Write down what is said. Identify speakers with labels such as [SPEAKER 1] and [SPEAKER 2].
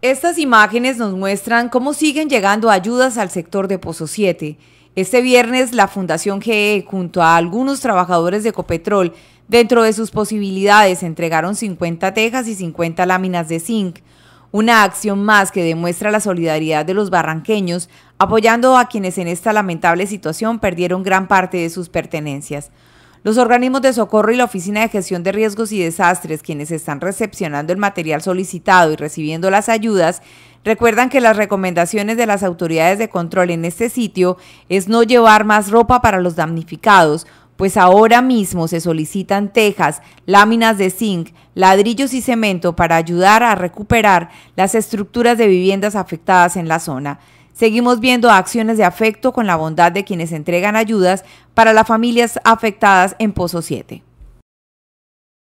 [SPEAKER 1] Estas imágenes nos muestran cómo siguen llegando ayudas al sector de Pozo 7. Este viernes la Fundación GE junto a algunos trabajadores de Ecopetrol dentro de sus posibilidades entregaron 50 tejas y 50 láminas de zinc, una acción más que demuestra la solidaridad de los barranqueños apoyando a quienes en esta lamentable situación perdieron gran parte de sus pertenencias. Los organismos de socorro y la Oficina de Gestión de Riesgos y Desastres, quienes están recepcionando el material solicitado y recibiendo las ayudas, recuerdan que las recomendaciones de las autoridades de control en este sitio es no llevar más ropa para los damnificados, pues ahora mismo se solicitan tejas, láminas de zinc, ladrillos y cemento para ayudar a recuperar las estructuras de viviendas afectadas en la zona. Seguimos viendo acciones de afecto con la bondad de quienes entregan ayudas para las familias afectadas en Pozo 7.